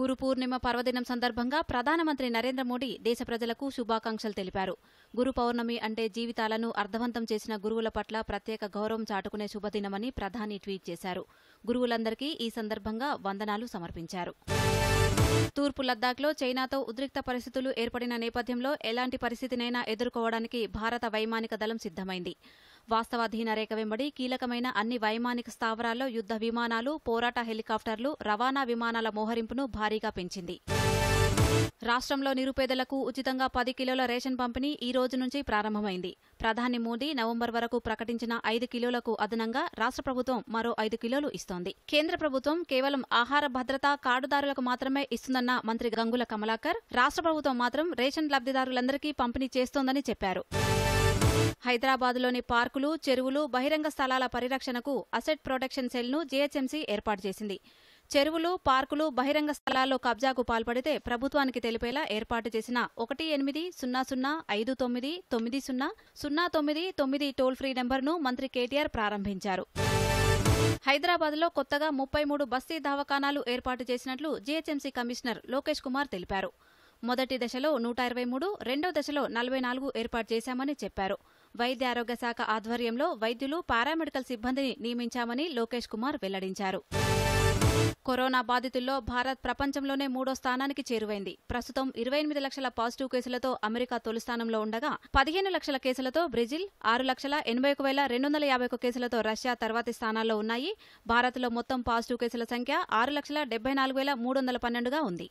గురు పూర్ణిమ పర్వదినం సందర్భంగా ప్రధానమంత్రి నరేంద్ర మోడీ దేశ ప్రజలకు శుభాకాంక్షలు తెలిపారు గురు పౌర్ణమి అంటే జీవితాలను అర్థవంతం చేసిన గురువుల పట్ల ప్రత్యేక గౌరవం చాటుకునే శుభదినమని ప్రధాని ట్వీట్ చేశారు గురువులందరికీ ఈ సందర్భంగా వందనాలు సమర్పించారు తూర్పు లద్దాఖ్లో చైనాతో ఉద్రిక్త పరిస్థితులు ఏర్పడిన నేపథ్యంలో ఎలాంటి పరిస్థితినైనా ఎదుర్కోవడానికి భారత వైమానిక దళం సిద్దమైంది వాస్తవాధీన రేఖ వెంబడి కీలకమైన అన్ని వైమానిక స్థావరాల్లో యుద్ద విమానాలు పోరాట హెలికాప్టర్లు రవాణా విమానాల మోహరింపును భారీగా పెంచింది రాష్ట్రంలో నిరుపేదలకు ఉచితంగా పది కిలోల రేషన్ పంపిణీ ఈ రోజు నుంచి ప్రారంభమైంది ప్రధాని మోదీ నవంబర్ వరకు ప్రకటించిన ఐదు కిలోలకు అదనంగా రాష్ట్ర ప్రభుత్వం మరో ఐదు కిలోలు ఇస్తోంది కేంద్ర ప్రభుత్వం కేవలం ఆహార భద్రత కార్డుదారులకు మాత్రమే ఇస్తుందన్న మంత్రి గంగుల కమలాకర్ రాష్ట్ర ప్రభుత్వం మాత్రం రేషన్ లబ్దిదారులందరికీ పంపిణీ చేస్తోందని చెప్పారు హైదరాబాద్లోని పార్కులు చెరువులు బహిరంగ స్థలాల పరిరక్షణకు అసెట్ ప్రొటెక్షన్ సెల్ను జీహెచ్ఎంసీ ఏర్పాటు చేసింది చెరువులు పార్కులు బహిరంగ స్థలాల్లో కబ్జాకు పాల్పడితే ప్రభుత్వానికి తెలిపేలా ఏర్పాటు చేసిన ఒకటి ఎనిమిది సున్నా సున్నా ఐదు తొమ్మిది తొమ్మిది సున్నా సున్నా తొమ్మిది తొమ్మిది టోల్ ఫ్రీ నెంబర్ను మంత్రి కేటీఆర్ ప్రారంభించారు హైదరాబాద్లో కొత్తగా ముప్పై మూడు బస్తీ దవాఖానాలు ఏర్పాటు చేసినట్లు జీహెచ్ఎంసీ కమిషనర్ లోకేష్ కుమార్ తెలిపారు మొదటి దశలో నూట ఇరవై మూడు రెండో దశలో నలభై నాలుగు ఏర్పాటు చేశామని చెప్పారు వైద్య ఆరోగ్య శాఖ ఆధ్వర్యంలో వైద్యులు పారామెడికల్ సిబ్బందిని నియమించామని లోకేష్ కుమార్ వెల్లడించారు కరోనా బాధితుల్లో భారత్ ప్రపంచంలోనే మూడో స్థానానికి చేరువైంది ప్రస్తుతం ఇరవై ఎనిమిది లక్షల పాజిటివ్ కేసులతో అమెరికా తొలి స్థానంలో ఉండగా పదిహేను లక్షల కేసులతో బ్రెజిల్ ఆరు లక్షల ఎనభై ఒక వేల రెండు వందల యాభై ఒక కేసులతో రష్యా తర్వాతి స్థానాల్లో ఉన్నాయి భారత్లో మొత్తం పాజిటివ్ కేసుల సంఖ్య ఆరు లక్షల డెబ్బై నాలుగు వేల మూడు వందల పన్నెండుగా ఉంది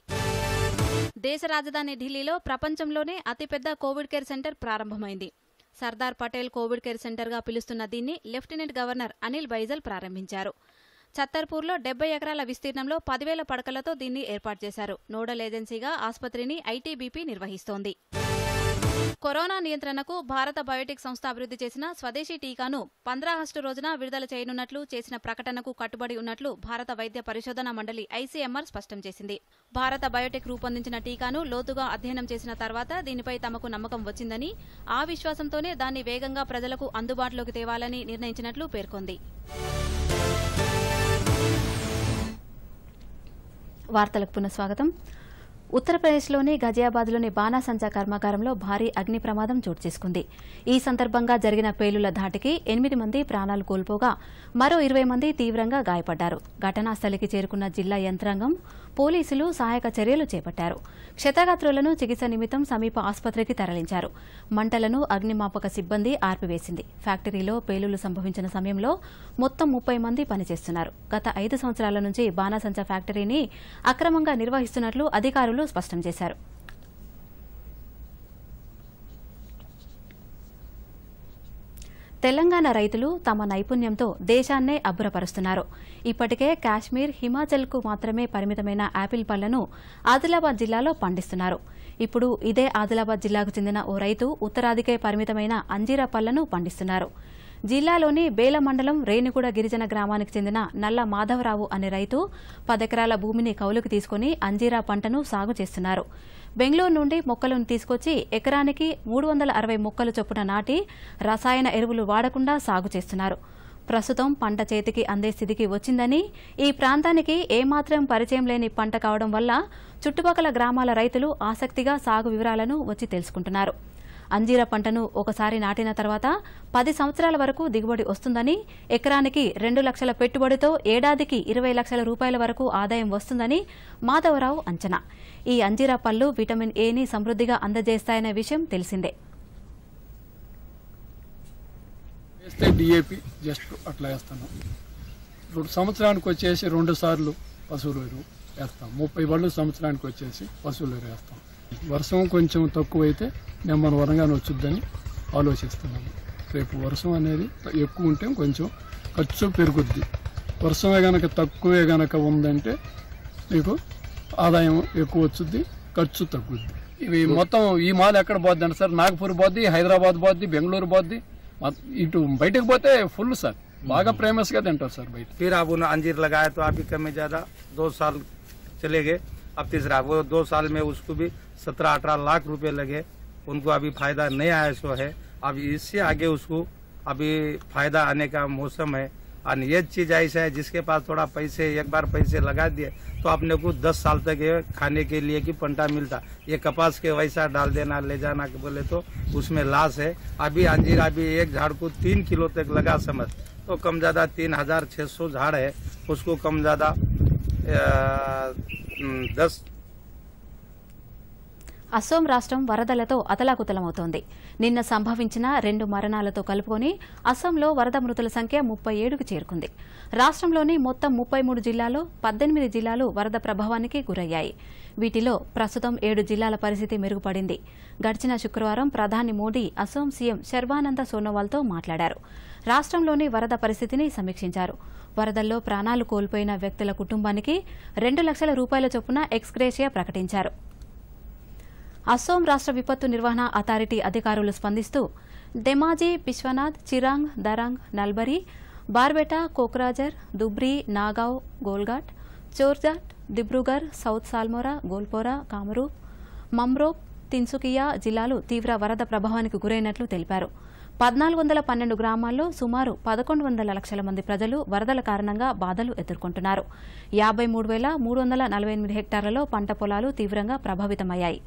దేశ రాజధాని ఢిల్లీలో ప్రపంచంలోనే అతిపెద్ద కోవిడ్ కేర్ సెంటర్ ప్రారంభమైంది సర్దార్ పటేల్ కోవిడ్ కేర్ సెంటర్గా పిలుస్తున్న దీన్ని లెఫ్టినెంట్ గవర్నర్ అనిల్ బైజల్ ప్రారంభించారు ఛత్తర్పూర్లో డెబ్బై ఎకరాల విస్తీర్ణంలో పదివేల పడకలతో దీన్ని ఏర్పాటు చేశారు నోడల్ ఏజెన్సీగా ఆసుపత్రిని ఐటీబీపీ నిర్వహిస్తోంది కరోనా నియంత్రణకు భారత బయోటెక్ సంస్థ అభివృద్ధి చేసిన స్వదేశీ టీకాను పంద్రాహస్టు రోజున విడుదల చేయనున్నట్లు చేసిన ప్రకటనకు కట్టుబడి ఉన్నట్లు భారత వైద్య పరిశోధన మండలి ఐసీఎంఆర్ స్పష్టం చేసింది భారత బయోటెక్ రూపొందించిన టీకాను లోతుగా అధ్యయనం చేసిన తర్వాత దీనిపై తమకు నమ్మకం వచ్చిందని ఆ విశ్వాసంతోనే దాన్ని వేగంగా ప్రజలకు అందుబాటులోకి తేవాలని నిర్ణయించినట్లు పేర్కొంది వార్తలకు పునఃస్వాగతం ఉత్తరప్రదేశ్లోని గజియాబాద్లోని బాణాసంచా కర్మాగారంలో భారీ అగ్ని ప్రమాదం చోటు చేసుకుంది ఈ సందర్భంగా జరిగిన పేలుల ధాటికి ఎనిమిది మంది ప్రాణాలు కోల్పోగా మరో ఇరవై మంది తీవ్రంగా గాయపడ్డారు ఘటనాస్థలికి చేరుకున్న జిల్లా యంత్రాంగం పోలీసులు సహాయక చర్యలు చేపట్టారు క్షతగాత్రులను చికిత్స నిమిత్తం సమీప ఆసుపత్రికి తరలించారు మంటలను అగ్నిమాపక సిబ్బంది ఆర్పివేసింది ఫ్యాక్టరీలో పేలులు సంభవించిన సమయంలో మొత్తం ముప్పై మంది పనిచేస్తున్నారు గత ఐదు సంవత్సరాల నుంచి బాణాసంచ ఫ్యాక్టరీని అక్రమంగా నిర్వహిస్తున్నట్లు అధికారులు స్పష్టం చేశారు తెలంగాణ రైతులు తమ నైపుణ్యంతో దేశాన్నే అబ్బురపరుస్తున్నారు ఇప్పటికే కాశ్మీర్ హిమాచల్కు మాత్రమే పరిమితమైన యాపిల్ పళ్లను ఆదిలాబాద్ జిల్లాలో పండిస్తున్నారు ఇప్పుడు ఇదే ఆదిలాబాద్ జిల్లాకు చెందిన ఓ రైతు ఉత్తరాదికే పరిమితమైన అంజీరా పళ్లను పండిస్తున్నారు జిల్లాలోని బేల మండలం రేణిగూడ గిరిజన గ్రామానికి చెందిన నల్ల మాధవరావు అనే రైతు పదెకరాల భూమిని కౌలుకు తీసుకుని అంజీరా పంటను సాగు చేస్తున్నారు బెంగళూరు నుండి మొక్కలను తీసుకొచ్చి ఎకరానికి మూడు వందల అరవై మొక్కలు చొప్పున నాటి రసాయన ఎరువులు వాడకుండా సాగు చేస్తున్నారు ప్రస్తుతం పంట చేతికి అందే స్థితికి వచ్చిందని ఈ ప్రాంతానికి ఏమాత్రం పరిచయం లేని పంట కావడం వల్ల చుట్టుపక్కల గ్రామాల రైతులు ఆసక్తిగా సాగు వివరాలను వచ్చి తెలుసుకుంటున్నారు అంజీర పంటను ఒకసారి నాటిన తర్వాత పది సంవత్సరాల వరకు దిగుబడి వస్తుందని ఎకరానికి రెండు లక్షల పెట్టుబడితో ఏడాదికి ఇరవై లక్షల రూపాయల వరకు ఆదాయం వస్తుందని మాధవరావు అంచనా ఈ అంజీరా పళ్లు విటమిన్ ఏని సమృద్దిగా అందజేస్తాయనే విషయం తెలిసిందే వేస్తే డిఏపి జస్ట్ అట్లా వేస్తాను రెండు సంవత్సరానికి వచ్చేసి రెండు సార్లు పశువులు వేస్తాం ముప్పై బళ్ళు సంవత్సరానికి వచ్చేసి పశువులు వేస్తాం వర్షం కొంచెం తక్కువైతే వరంగానే వచ్చుద్దని ఆలోచిస్తున్నాము రేపు వర్షం అనేది ఎక్కువ ఉంటే కొంచెం ఖర్చు పెరుగుద్ది వర్షమే కనుక తక్కువే కనుక ఉందంటే మీకు ఆదాయం ఎక్కువ వచ్చుద్ది ఖర్చు తగ్గుద్ది ఇవి మొత్తం ఈ మాల్ ఎక్కడ పోద్ది అంటే సార్ నాగపూర్ పోద్ది హైదరాబాద్ పోద్ది బెంగళూరు పోద్ది ఇటు బయటకు పోతే ఫుల్ సార్ బాగా ప్రేమస్గా hmm. తింటారు సార్ బయట ఫిర్ అంజీర్ల గాయతో ఆపి కమ్మి జాదా आपकी कमी अब तीसरा वो दो साल में उसको भी सत्रह अठारह लाख रुपए लगे उनको अभी फायदा नहीं आया सो है अब इससे आगे उसको अभी फायदा आने का मौसम है और ये चीज ऐसा है जिसके पास थोड़ा पैसे एक बार पैसे लगा दिए तो अपने को दस साल तक ये खाने के लिए की पंटा मिलता ये कपास के वैसा डाल देना ले जाना बोले तो उसमें लाश है अभी अंजीर अभी एक झाड़ को तीन किलो तक लगा समझ तो कम ज्यादा तीन हजार छह सौ झाड़ है उसको कम ज्यादा అసోం అస్సోం రాష్ట్రం వరదలతో అతలాకుతలమవుతోంది నిన్న సంభవించిన రెండు మరణాలతో కలుపుకొని అస్సాంలో వరద మృతుల సంఖ్య ముప్పై ఏడుకు చేరుకుంది రాష్ట్రంలోని మొత్తం ముప్పై మూడు జిల్లాలో పద్దెనిమిది జిల్లాలు వరద ప్రభావానికి గురయ్యాయి వీటిలో ప్రస్తుతం ఏడు జిల్లాల పరిస్థితి మెరుగుపడింది గడిచిన శుక్రవారం ప్రధాని మోడీ అస్సోం సీఎం శర్వానంద సోనోవాల్తో మాట్లాడారు రాష్ట్రంలోని వరద పరిస్థితిని సమీక్షించారు వరదల్లో ప్రాణాలు కోల్పోయిన వ్యక్తుల కుటుంబానికి రెండు లక్షల రూపాయల చొప్పున ఎక్స్గ్రేషియా ప్రకటించారు అస్సోం రాష్ట్ర విపత్తు నిర్వహణ అథారిటీ అధికారులు స్పందిస్తూ డెమాజీ విశ్వనాథ్ చిరాంగ్ దరాంగ్ నల్బరి బార్బెటా కోక్రాజర్ దుబ్రి నాగావ్ గోల్ఘాట్ చోర్జాట్ దిబ్రూగర్ సౌత్ సాల్మోరా గోల్పోరా కామరూప్ మమ్రోప్ తిన్సుకియా జిల్లాలు తీవ్ర వరద ప్రభావానికి గురైనట్లు తెలిపారు పద్నాలుగు వందల పన్నెండు గ్రామాల్లో సుమారు పదకొండు వందల లక్షల మంది ప్రజలు వరదల కారణంగా బాధలు ఎదుర్కొంటున్నారు యాభై మూడు వేల మూడు వందల నలభై ఎనిమిది హెక్టార్లలో పంట పొలాలు తీవ్రంగా ప్రభావితమయ్యాయి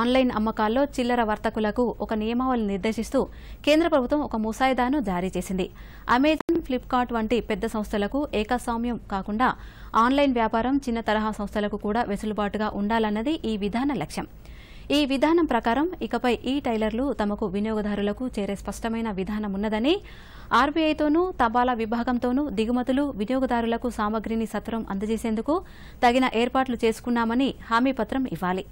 ఆన్లైన్ అమ్మకాల్లో చిల్లర వర్తకులకు ఒక నియమావళి నిర్దేశిస్తూ కేంద్ర ప్రభుత్వం ఒక ముసాయిదాను జారీ చేసింది అమెజాన్ ఫ్లిప్కార్ట్ వంటి పెద్ద సంస్థలకు ఏకస్వామ్యం కాకుండా ఆన్లైన్ వ్యాపారం చిన్న తరహా సంస్థలకు కూడా వెసులుబాటుగా ఉండాలన్నది ఈ విధాన లక్ష్యం ఈ విధానం ప్రకారం ఇకపై ఈ టైలర్లు తమకు వినియోగదారులకు చేరే స్పష్టమైన విధానం ఉన్నదని ఆర్బీఐతోనూ తపాలా విభాగంతోనూ దిగుమతులు వినియోగదారులకు సామగ్రిని సత్వరం అందజేసేందుకు తగిన ఏర్పాట్లు చేసుకున్నామని హామీ పత్రం ఇవ్వాలి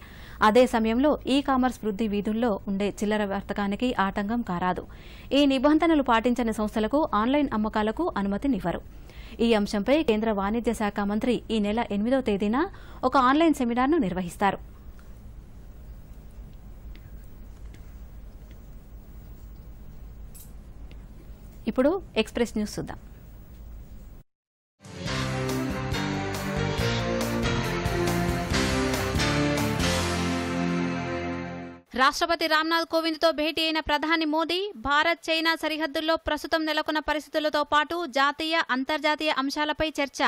అదే సమయంలో ఈ కామర్స్ వృద్ధి వీధుల్లో ఉండే చిల్లర వర్తకానికి ఆటంకం కారాదు ఈ నిబంధనలు పాటించని సంస్థలకు ఆన్లైన్ అమ్మకాలకు అనుమతినివ్వరు ఈ అంశంపై కేంద్ర వాణిజ్య శాఖ మంత్రి ఈ నెల ఎనిమిదో తేదీన ఒక ఆన్లైన్ సెమినార్ను నిర్వహిస్తారు ఇప్పుడు ఎక్స్ప్రెస్ న్యూస్ చూద్దాం రాష్ట్రపతి రామ్నాథ్ కోవింద్తో భేటీ అయిన ప్రధాని మోదీ భారత్ చైనా సరిహద్దుల్లో ప్రస్తుతం నెలకొన్న పరిస్థితులతో పాటు జాతీయ అంతర్జాతీయ అంశాలపై చర్చ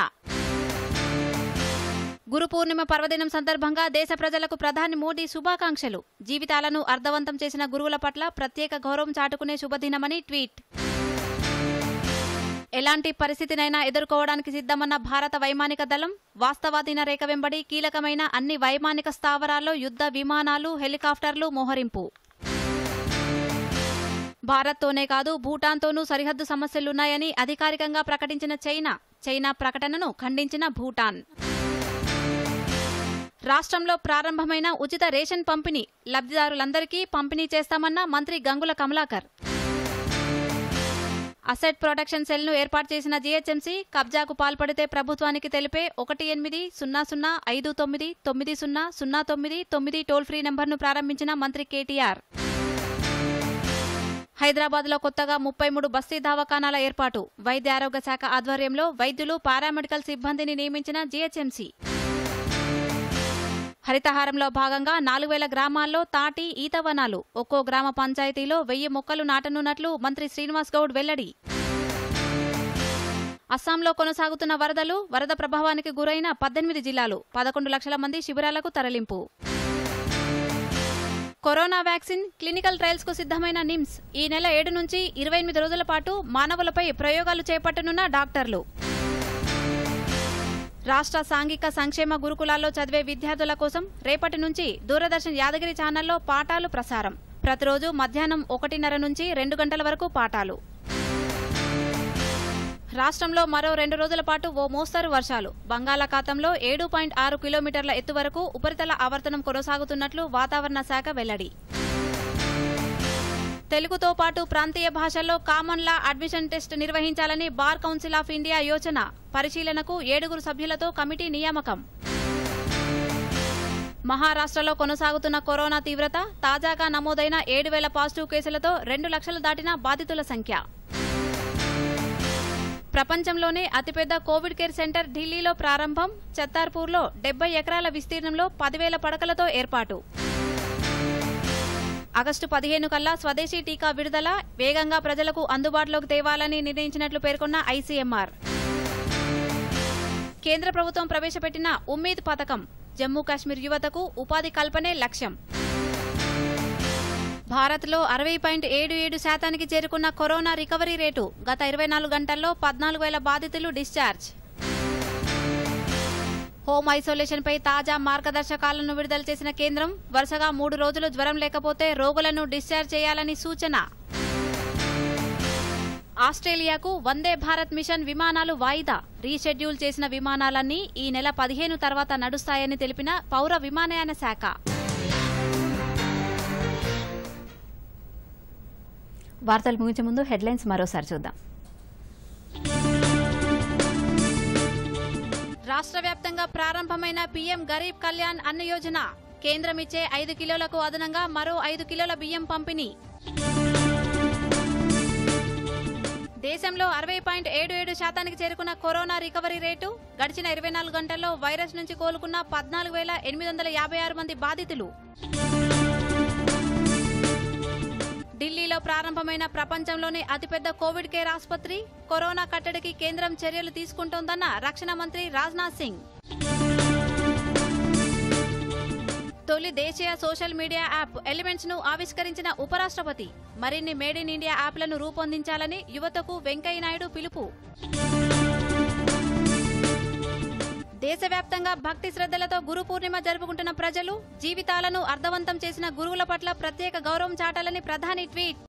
గురు పూర్ణిమ పర్వదినం సందర్భంగా దేశ ప్రజలకు ప్రధాని మోదీ శుభాకాంక్షలు జీవితాలను అర్థవంతం చేసిన గురువుల పట్ల ప్రత్యేక గౌరవం చాటుకునే శుభదినమని ట్వీట్ ఎలాంటి పరిస్థితినైనా ఎదుర్కోవడానికి సిద్ధమన్న భారత వైమానిక దళం వాస్తవాధీన రేఖ వెంబడి కీలకమైన అన్ని వైమానిక స్థావరాల్లో యుద్ధ విమానాలు హెలికాప్టర్లు మోహరింపు భారత్తోనే కాదు భూటాన్తోనూ సరిహద్దు సమస్యలున్నాయని అధికారికంగా ప్రకటించిన చైనా చైనా ప్రకటనను ఖండించిన భూటాన్ రాష్ట్రంలో ప్రారంభమైన ఉచిత రేషన్ పంపిణీ లబ్ధిదారులందరికీ పంపిణీ చేస్తామన్న మంత్రి గంగుల కమలాకర్ అసెట్ ప్రొటెక్షన్ సెల్ను ఏర్పాటు చేసిన జీహెచ్ఎంసీ కబ్జాకు పాల్పడితే ప్రభుత్వానికి తెలిపే ఒకటి ఎనిమిది సున్నా సున్నా ఐదు తొమ్మిది తొమ్మిది సున్నా సున్నా తొమ్మిది తొమ్మిది టోల్ ఫ్రీ నెంబర్ను ప్రారంభించిన మంత్రి కేటీఆర్ హైదరాబాద్లో కొత్తగా ముప్పై మూడు బస్తీ దవాఖానాల ఏర్పాటు వైద్య ఆరోగ్య శాఖ ఆధ్వర్యంలో వైద్యులు పారామెడికల్ సిబ్బందిని నియమించిన జీహెచ్ఎంసీ హరితహారంలో భాగంగా నాలుగు వేల గ్రామాల్లో తాటి ఈతవనాలు ఒక్కో గ్రామ పంచాయతీలో వెయ్యి మొక్కలు నాటనున్నట్లు మంత్రి శ్రీనివాస్ గౌడ్ వెల్లడి అస్సాంలో కొనసాగుతున్న వరదలు వరద ప్రభావానికి గురైన పద్దెనిమిది జిల్లాలు పదకొండు లక్షల మంది శిబిరాలకు తరలింపు కరోనా వ్యాక్సిన్ క్లినికల్ ట్రయల్స్ కు సిద్ధమైన నిమ్స్ ఈ నెల ఏడు నుంచి ఇరవై ఎనిమిది రోజుల పాటు మానవులపై ప్రయోగాలు చేపట్టనున్న డాక్టర్లు రాష్ట్ర సాంఘిక సంక్షేమ గురుకులాల్లో చదివే విద్యార్థుల కోసం రేపటి నుంచి దూరదర్శన్ యాదగిరి ఛానల్లో పాఠాలు ప్రసారం ప్రతిరోజు మధ్యాహ్నం ఒకటిన్నర నుంచి రెండు గంటల వరకు పాఠాలు రాష్ట్రంలో మరో రెండు రోజుల పాటు ఓ మోస్తరు వర్షాలు బంగాళాఖాతంలో ఏడు పాయింట్ ఆరు కిలోమీటర్ల ఎత్తు వరకు ఉపరితల ఆవర్తనం కొనసాగుతున్నట్లు వాతావరణ శాఖ వెల్లడి తెలుగుతో పాటు ప్రాంతీయ భాషల్లో కామన్ లా అడ్మిషన్ టెస్ట్ నిర్వహించాలని బార్ కౌన్సిల్ ఆఫ్ ఇండియా యోచన పరిశీలనకు ఏడుగురు సభ్యులతో కమిటీ నియామకం మహారాష్ట్రలో కొనసాగుతున్న కరోనా తీవ్రత తాజాగా నమోదైన ఏడు వేల పాజిటివ్ కేసులతో రెండు లక్షలు దాటిన బాధితుల సంఖ్య ప్రపంచంలోనే అతిపెద్ద కోవిడ్ కేర్ సెంటర్ ఢిల్లీలో ప్రారంభం చత్తార్పూర్లో డెబ్బై ఎకరాల విస్తీర్ణంలో పదివేల పడకలతో ఏర్పాటు ఆగస్టు పదిహేను కల్లా స్వదేశీ టీకా విడుదల వేగంగా ప్రజలకు అందుబాటులోకి తేవాలని నిర్ణయించినట్లు పేర్కొన్న ఐసీఎంఆర్ కేంద్ర ప్రభుత్వం ప్రవేశపెట్టిన ఉమ్మీద్ పథకం జమ్మూ కాశ్మీర్ యువతకు ఉపాధి కల్పనే లక్ష్యం భారత్లో అరవై పాయింట్ ఏడు ఏడు శాతానికి చేరుకున్న కరోనా రికవరీ రేటు గత ఇరవై నాలుగు గంటల్లో పద్నాలుగు వేల బాధితులు డిశ్చార్జ్ హోమ్ ఐసోలేషన్ పై తాజా మార్గదర్శకాలను విడుదల చేసిన కేంద్రం వరుసగా మూడు రోజులు జ్వరం లేకపోతే రోగులను డిశ్చార్జ్ చేయాలని సూచన ఆస్ట్రేలియాకు వందే భారత్ మిషన్ విమానాలు వాయిదా రీషెడ్యూల్ చేసిన విమానాలన్నీ ఈ నెల పదిహేను తర్వాత నడుస్తాయని తెలిపిన పౌర విమానయాన శాఖ వార్తలు ముగించే ముందు హెడ్లైన్స్ మరోసారి చూద్దాం రాష్ట్ర వ్యాప్తంగా ప్రారంభమైన పీఎం గరీబ్ కళ్యాణ్ అన్న యోజన కేంద్రం ఇచ్చే ఐదు కిలోలకు అదనంగా మరో ఐదు కిలోల బియ్యం పంపిణీ దేశంలో అరవై పాయింట్ ఏడు ఏడు శాతానికి చేరుకున్న కరోనా రికవరీ రేటు గడిచిన ఇరవై నాలుగు గంటల్లో వైరస్ నుంచి కోలుకున్న పద్నాలుగు వేల ఎనిమిది వందల యాభై ఆరు మంది బాధితులు ఢిల్లీలో ప్రారంభమైన ప్రపంచంలోనే అతిపెద్ద కోవిడ్ కేర్ ఆసుపత్రి కరోనా కట్టడికి కేంద్రం చర్యలు తీసుకుంటోందన్న రక్షణ మంత్రి రాజ్నాథ్ సింగ్ తొలి దేశీయ సోషల్ మీడియా యాప్ ఎలిమెంట్స్ ను ఆవిష్కరించిన ఉపరాష్ట్రపతి మరిన్ని మేడ్ ఇన్ ఇండియా యాప్లను రూపొందించాలని యువతకు వెంకయ్యనాయుడు పిలుపు దేశవ్యాప్తంగా భక్తి శ్రద్ధలతో గురు పూర్ణిమ జరుపుకుంటున్న ప్రజలు జీవితాలను అర్థవంతం చేసిన గురువుల పట్ల ప్రత్యేక గౌరవం చాటాలని ప్రధాని ట్వీట్